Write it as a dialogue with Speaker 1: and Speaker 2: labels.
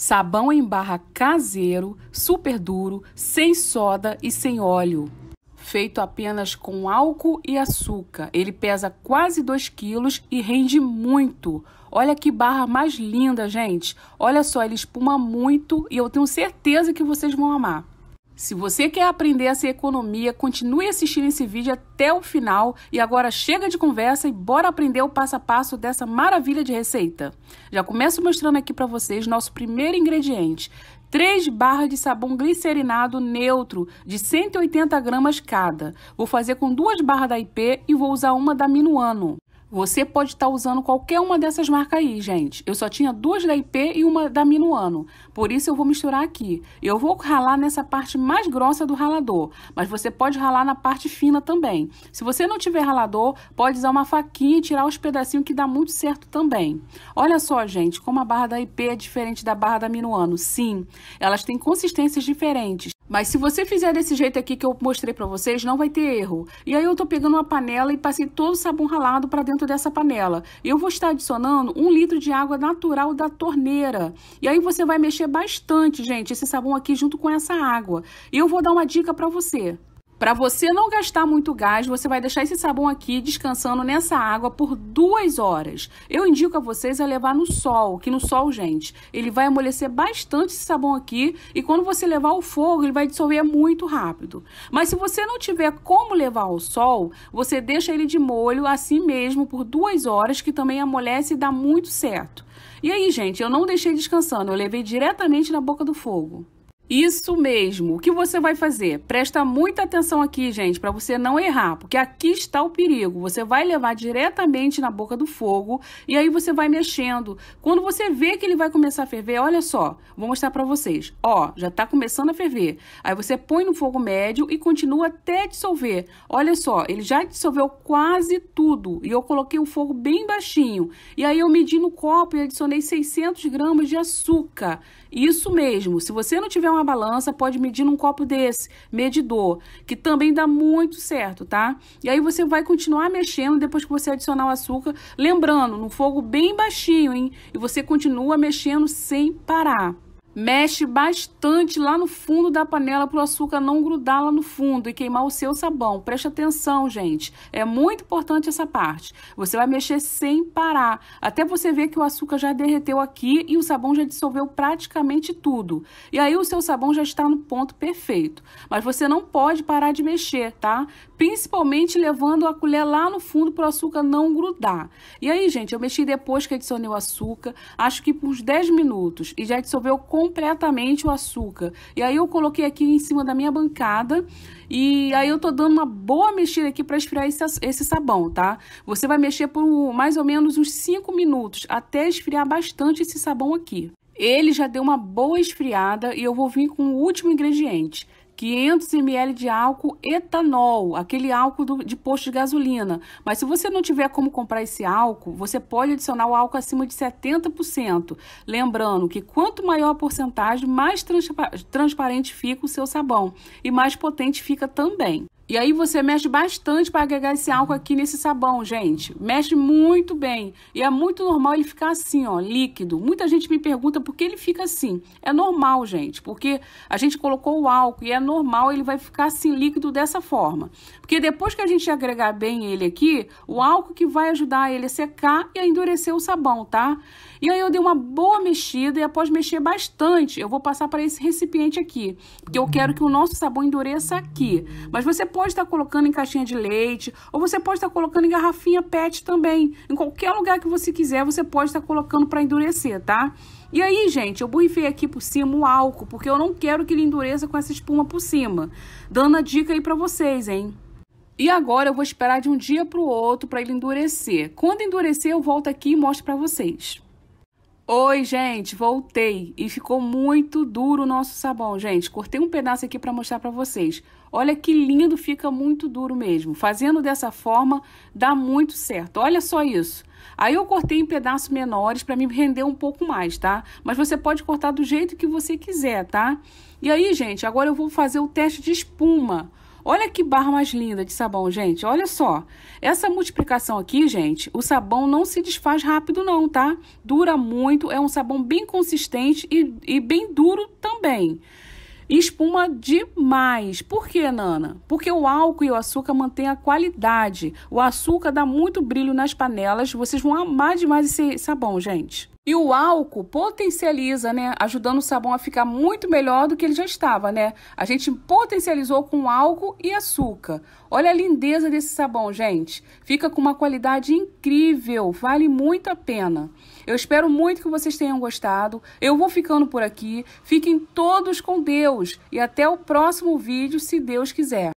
Speaker 1: Sabão em barra caseiro, super duro, sem soda e sem óleo. Feito apenas com álcool e açúcar. Ele pesa quase 2 quilos e rende muito. Olha que barra mais linda, gente. Olha só, ele espuma muito e eu tenho certeza que vocês vão amar. Se você quer aprender essa economia, continue assistindo esse vídeo até o final e agora chega de conversa e bora aprender o passo a passo dessa maravilha de receita. Já começo mostrando aqui para vocês nosso primeiro ingrediente, 3 barras de sabão glicerinado neutro de 180 gramas cada. Vou fazer com duas barras da IP e vou usar uma da Minuano. Você pode estar tá usando qualquer uma dessas marcas aí, gente. Eu só tinha duas da IP e uma da Minuano. Por isso eu vou misturar aqui. Eu vou ralar nessa parte mais grossa do ralador, mas você pode ralar na parte fina também. Se você não tiver ralador, pode usar uma faquinha e tirar os pedacinhos que dá muito certo também. Olha só, gente, como a barra da IP é diferente da barra da Minuano. Sim, elas têm consistências diferentes. Mas se você fizer desse jeito aqui que eu mostrei para vocês, não vai ter erro. E aí eu tô pegando uma panela e passei todo o sabão ralado para dentro dessa panela. Eu vou estar adicionando um litro de água natural da torneira. E aí você vai mexer bastante, gente, esse sabão aqui junto com essa água. E eu vou dar uma dica para você. Para você não gastar muito gás, você vai deixar esse sabão aqui descansando nessa água por duas horas. Eu indico a vocês a levar no sol, que no sol, gente, ele vai amolecer bastante esse sabão aqui e quando você levar ao fogo, ele vai dissolver muito rápido. Mas se você não tiver como levar ao sol, você deixa ele de molho assim mesmo por duas horas, que também amolece e dá muito certo. E aí, gente, eu não deixei descansando, eu levei diretamente na boca do fogo. Isso mesmo. O que você vai fazer? Presta muita atenção aqui, gente, para você não errar, porque aqui está o perigo. Você vai levar diretamente na boca do fogo e aí você vai mexendo. Quando você vê que ele vai começar a ferver, olha só, vou mostrar para vocês. Ó, já está começando a ferver. Aí você põe no fogo médio e continua até dissolver. Olha só, ele já dissolveu quase tudo e eu coloquei o fogo bem baixinho. E aí eu medi no copo e adicionei 600 gramas de açúcar. Isso mesmo, se você não tiver uma balança, pode medir num copo desse, medidor, que também dá muito certo, tá? E aí você vai continuar mexendo depois que você adicionar o açúcar, lembrando, no fogo bem baixinho, hein? E você continua mexendo sem parar mexe bastante lá no fundo da panela para o açúcar não grudar lá no fundo e queimar o seu sabão. Preste atenção, gente. É muito importante essa parte. Você vai mexer sem parar, até você ver que o açúcar já derreteu aqui e o sabão já dissolveu praticamente tudo. E aí o seu sabão já está no ponto perfeito. Mas você não pode parar de mexer, tá? Principalmente levando a colher lá no fundo para o açúcar não grudar. E aí, gente, eu mexi depois que adicionei o açúcar, acho que por uns 10 minutos e já dissolveu completamente completamente o açúcar. E aí eu coloquei aqui em cima da minha bancada e aí eu tô dando uma boa mexida aqui para esfriar esse, esse sabão, tá? Você vai mexer por mais ou menos uns 5 minutos até esfriar bastante esse sabão aqui. Ele já deu uma boa esfriada e eu vou vir com o último ingrediente, 500 ml de álcool etanol, aquele álcool do, de posto de gasolina. Mas se você não tiver como comprar esse álcool, você pode adicionar o álcool acima de 70%. Lembrando que quanto maior a porcentagem, mais transpa transparente fica o seu sabão e mais potente fica também. E aí você mexe bastante para agregar esse álcool aqui nesse sabão, gente. Mexe muito bem. E é muito normal ele ficar assim, ó, líquido. Muita gente me pergunta por que ele fica assim. É normal, gente, porque a gente colocou o álcool e é normal ele vai ficar assim líquido dessa forma. Porque depois que a gente agregar bem ele aqui, o álcool que vai ajudar ele a secar e a endurecer o sabão, tá? E aí eu dei uma boa mexida e após mexer bastante, eu vou passar para esse recipiente aqui, porque eu quero que o nosso sabão endureça aqui. Mas você pode estar colocando em caixinha de leite, ou você pode estar colocando em garrafinha PET também. Em qualquer lugar que você quiser, você pode estar colocando para endurecer, tá? E aí, gente, eu borrifei aqui por cima o álcool, porque eu não quero que ele endureça com essa espuma por cima. Dando a dica aí para vocês, hein? E agora eu vou esperar de um dia para o outro para ele endurecer. Quando endurecer, eu volto aqui e mostro para vocês. Oi, gente, voltei e ficou muito duro o nosso sabão, gente. Cortei um pedaço aqui para mostrar para vocês. Olha que lindo, fica muito duro mesmo. Fazendo dessa forma dá muito certo. Olha só isso. Aí eu cortei em pedaços menores para me render um pouco mais, tá? Mas você pode cortar do jeito que você quiser, tá? E aí, gente, agora eu vou fazer o teste de espuma. Olha que barra mais linda de sabão, gente. Olha só. Essa multiplicação aqui, gente, o sabão não se desfaz rápido não, tá? Dura muito, é um sabão bem consistente e, e bem duro também. Espuma demais. Por que, Nana? Porque o álcool e o açúcar mantêm a qualidade. O açúcar dá muito brilho nas panelas. Vocês vão amar demais esse sabão, gente. E o álcool potencializa, né? Ajudando o sabão a ficar muito melhor do que ele já estava, né? A gente potencializou com álcool e açúcar. Olha a lindeza desse sabão, gente. Fica com uma qualidade incrível. Vale muito a pena. Eu espero muito que vocês tenham gostado. Eu vou ficando por aqui. Fiquem todos com Deus. E até o próximo vídeo, se Deus quiser.